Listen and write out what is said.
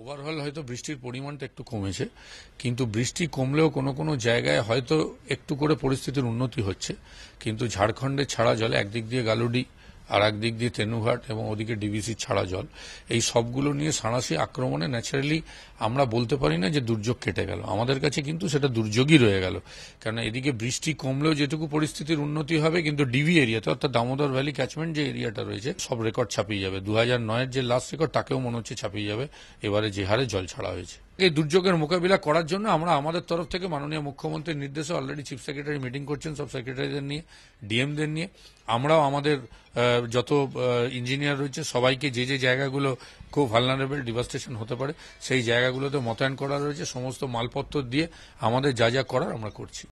overall হয়তো বৃষ্টির পরিমাণটা একটু কমেছে কিন্তু বৃষ্টি কমলেও কোনো কোনো জায়গায় হয়তো একটু করে পরিস্থিতির উন্নতি হচ্ছে কিন্তু ঝাড়খণ্ডের ছাড়া জলে একদিক দিয়ে গালুডি আর একদিক দিয়ে তেনুঘাট এবং ওদিকে ডিবিসি ছাড়া জল এই সবগুলো নিয়ে সাঁড়াশি আক্রমণে ন্যাচারালি আমরা বলতে পারি না যে দুর্যোগ কেটে গেল আমাদের কাছে কিন্তু সেটা দুর্যোগই রয়ে গেল কারণ এদিকে বৃষ্টি কমলেও যেটুকু পরিস্থিতির উন্নতি হবে কিন্তু ডিবি এরিয়াতে অর্থাৎ দামোদর ভ্যালি ক্যাচমেন্ট যে এরিয়াটা রয়েছে সব রেকর্ড ছাপিয়ে যাবে দু হাজার নয়ের যে লাস্ট রেকর্ড তাকেও মনে হচ্ছে ছাপিয়ে যাবে এবারে যে হারে জল ছাড়া হয়েছে এই দুর্যোগের মোকাবিলা করার জন্য আমরা আমাদের তরফ থেকে মাননীয় মুখ্যমন্ত্রীর নির্দেশে অলরেডি চিফ সেক্রেটারি মিটিং করছেন সব সেক্রেটারিদের নিয়ে ডিএমদের নিয়ে আমরাও আমাদের যত ইঞ্জিনিয়ার রয়েছে সবাইকে যে যে জায়গাগুলো খুব ভালনারেবল ডিভাস্টেশন হতে পারে সেই জায়গাগুলোতে মোতায়েন করা রয়েছে সমস্ত মালপত্র দিয়ে আমাদের যা যা করার আমরা করছি